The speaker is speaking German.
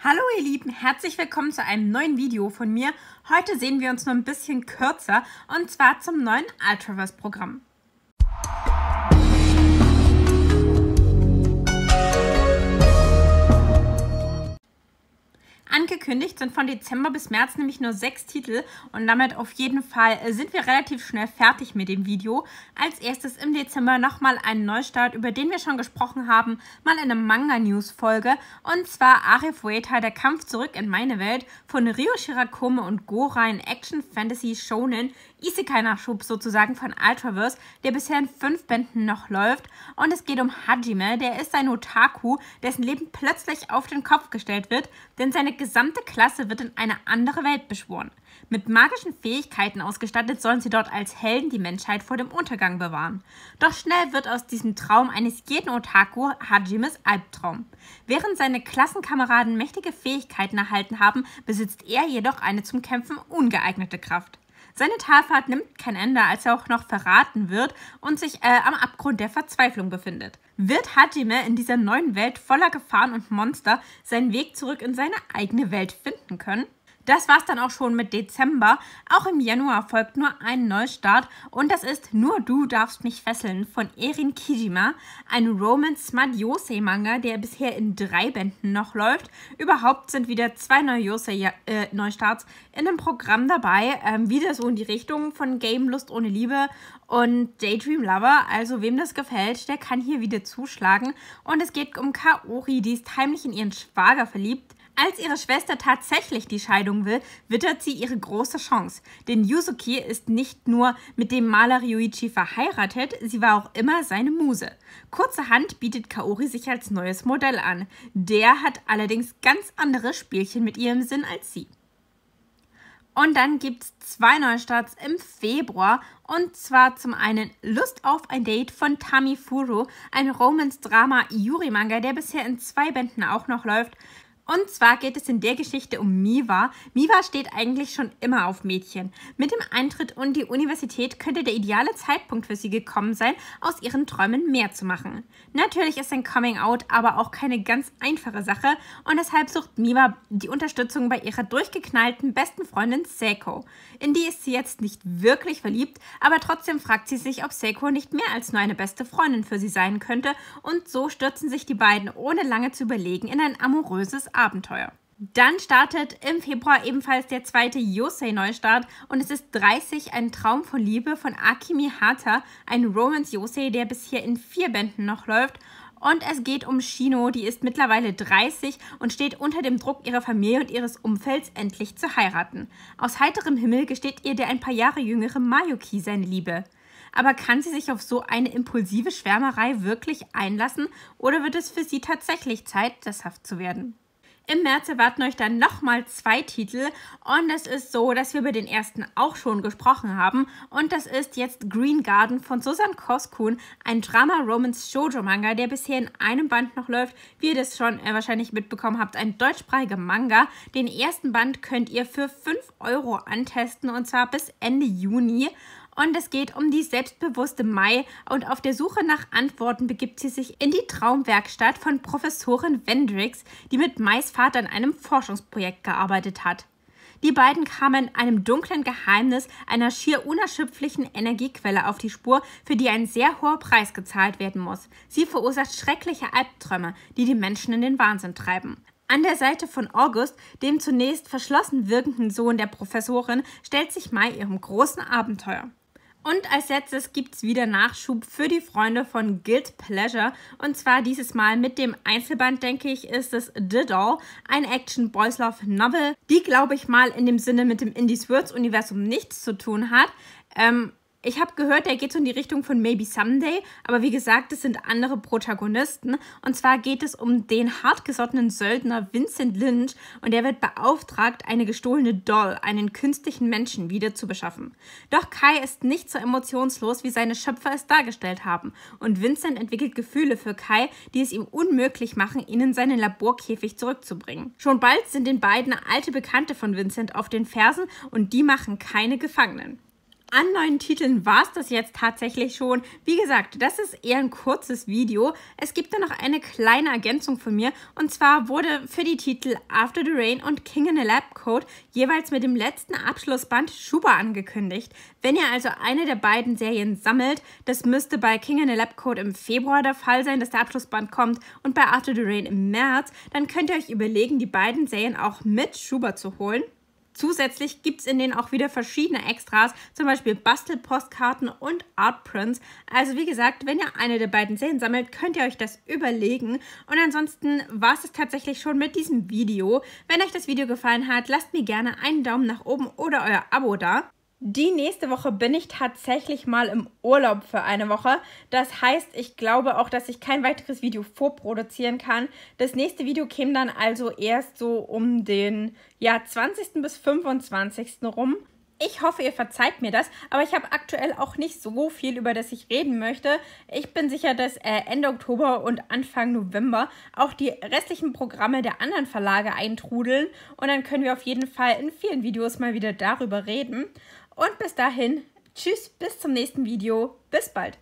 Hallo ihr Lieben, herzlich willkommen zu einem neuen Video von mir. Heute sehen wir uns nur ein bisschen kürzer und zwar zum neuen Ultraverse Programm. angekündigt, sind von Dezember bis März nämlich nur sechs Titel und damit auf jeden Fall äh, sind wir relativ schnell fertig mit dem Video. Als erstes im Dezember nochmal einen Neustart, über den wir schon gesprochen haben, mal in einer Manga-News-Folge und zwar Arif Ueta, der Kampf zurück in meine Welt von Ryo Shirakome und Gorain Action Fantasy Shonen Isekai-Nachschub sozusagen von Ultraverse, der bisher in fünf Bänden noch läuft und es geht um Hajime, der ist ein Otaku, dessen Leben plötzlich auf den Kopf gestellt wird, denn seine gesamte gesamte Klasse wird in eine andere Welt beschworen. Mit magischen Fähigkeiten ausgestattet sollen sie dort als Helden die Menschheit vor dem Untergang bewahren. Doch schnell wird aus diesem Traum eines jeden Otaku Hajimes Albtraum. Während seine Klassenkameraden mächtige Fähigkeiten erhalten haben, besitzt er jedoch eine zum Kämpfen ungeeignete Kraft. Seine Talfahrt nimmt kein Ende, als er auch noch verraten wird und sich äh, am Abgrund der Verzweiflung befindet. Wird Hajime in dieser neuen Welt voller Gefahren und Monster seinen Weg zurück in seine eigene Welt finden können? Das war's dann auch schon mit Dezember. Auch im Januar folgt nur ein Neustart und das ist Nur du darfst mich fesseln von Erin Kijima, ein Romance Mad-Yosei Manga, der bisher in drei Bänden noch läuft. Überhaupt sind wieder zwei neue Yosei äh, Neustarts in dem Programm dabei, ähm, wieder so in die Richtung von Game Lust ohne Liebe und Daydream Lover. Also wem das gefällt, der kann hier wieder zuschlagen und es geht um Kaori, die ist heimlich in ihren Schwager verliebt als ihre Schwester tatsächlich die Scheidung will, wittert sie ihre große Chance. Denn Yuzuki ist nicht nur mit dem Maler Ryuichi verheiratet, sie war auch immer seine Muse. Kurzerhand bietet Kaori sich als neues Modell an. Der hat allerdings ganz andere Spielchen mit ihr im Sinn als sie. Und dann gibt es zwei Neustarts im Februar. Und zwar zum einen Lust auf ein Date von Tamifuru, ein Romance-Drama-Yuri-Manga, der bisher in zwei Bänden auch noch läuft. Und zwar geht es in der Geschichte um Miva. Miva steht eigentlich schon immer auf Mädchen. Mit dem Eintritt und die Universität könnte der ideale Zeitpunkt für sie gekommen sein, aus ihren Träumen mehr zu machen. Natürlich ist ein Coming-out aber auch keine ganz einfache Sache und deshalb sucht Miva die Unterstützung bei ihrer durchgeknallten besten Freundin Seiko. In die ist sie jetzt nicht wirklich verliebt, aber trotzdem fragt sie sich, ob Seiko nicht mehr als nur eine beste Freundin für sie sein könnte und so stürzen sich die beiden ohne lange zu überlegen in ein amoröses Abenteuer. Dann startet im Februar ebenfalls der zweite Yosei-Neustart und es ist 30 Ein Traum von Liebe von Akimi Hata, ein Romance Yosei, der bisher in vier Bänden noch läuft. Und es geht um Shino, die ist mittlerweile 30 und steht unter dem Druck ihrer Familie und ihres Umfelds endlich zu heiraten. Aus heiterem Himmel gesteht ihr der ein paar Jahre jüngere Mayuki seine Liebe. Aber kann sie sich auf so eine impulsive Schwärmerei wirklich einlassen oder wird es für sie tatsächlich Zeit, sesshaft zu werden? Im März erwarten euch dann nochmal zwei Titel und es ist so, dass wir über den ersten auch schon gesprochen haben und das ist jetzt Green Garden von Susan Koskun, ein Drama-Romance-Shoujo-Manga, der bisher in einem Band noch läuft, wie ihr das schon äh, wahrscheinlich mitbekommen habt, ein deutschsprachiger Manga. Den ersten Band könnt ihr für 5 Euro antesten und zwar bis Ende Juni. Und es geht um die selbstbewusste Mai und auf der Suche nach Antworten begibt sie sich in die Traumwerkstatt von Professorin Wendrix, die mit Mais Vater an einem Forschungsprojekt gearbeitet hat. Die beiden kamen einem dunklen Geheimnis einer schier unerschöpflichen Energiequelle auf die Spur, für die ein sehr hoher Preis gezahlt werden muss. Sie verursacht schreckliche Albträume, die die Menschen in den Wahnsinn treiben. An der Seite von August, dem zunächst verschlossen wirkenden Sohn der Professorin, stellt sich Mai ihrem großen Abenteuer. Und als letztes gibt es wieder Nachschub für die Freunde von Guild Pleasure. Und zwar dieses Mal mit dem Einzelband, denke ich, ist es The Doll, ein Action Boys Love Novel, die, glaube ich, mal in dem Sinne mit dem Indies Words Universum nichts zu tun hat. Ähm, ich habe gehört, der geht so in die Richtung von Maybe Someday, aber wie gesagt, es sind andere Protagonisten. Und zwar geht es um den hartgesottenen Söldner Vincent Lynch und der wird beauftragt, eine gestohlene Doll, einen künstlichen Menschen, wieder zu beschaffen. Doch Kai ist nicht so emotionslos, wie seine Schöpfer es dargestellt haben. Und Vincent entwickelt Gefühle für Kai, die es ihm unmöglich machen, ihn in seinen Laborkäfig zurückzubringen. Schon bald sind den beiden alte Bekannte von Vincent auf den Fersen und die machen keine Gefangenen an neuen Titeln war es das jetzt tatsächlich schon. Wie gesagt, das ist eher ein kurzes Video. Es gibt da noch eine kleine Ergänzung von mir. Und zwar wurde für die Titel After the Rain und King in a Lab Code jeweils mit dem letzten Abschlussband Schuber angekündigt. Wenn ihr also eine der beiden Serien sammelt, das müsste bei King in a Lab Code im Februar der Fall sein, dass der Abschlussband kommt und bei After the Rain im März, dann könnt ihr euch überlegen, die beiden Serien auch mit Schuber zu holen. Zusätzlich gibt es in denen auch wieder verschiedene Extras, zum Beispiel Bastelpostkarten und Artprints. Also wie gesagt, wenn ihr eine der beiden Serien sammelt, könnt ihr euch das überlegen. Und ansonsten war es tatsächlich schon mit diesem Video. Wenn euch das Video gefallen hat, lasst mir gerne einen Daumen nach oben oder euer Abo da. Die nächste Woche bin ich tatsächlich mal im Urlaub für eine Woche. Das heißt, ich glaube auch, dass ich kein weiteres Video vorproduzieren kann. Das nächste Video käme dann also erst so um den ja, 20. bis 25. rum. Ich hoffe, ihr verzeiht mir das, aber ich habe aktuell auch nicht so viel, über das ich reden möchte. Ich bin sicher, dass äh, Ende Oktober und Anfang November auch die restlichen Programme der anderen Verlage eintrudeln und dann können wir auf jeden Fall in vielen Videos mal wieder darüber reden. Und bis dahin, tschüss, bis zum nächsten Video, bis bald.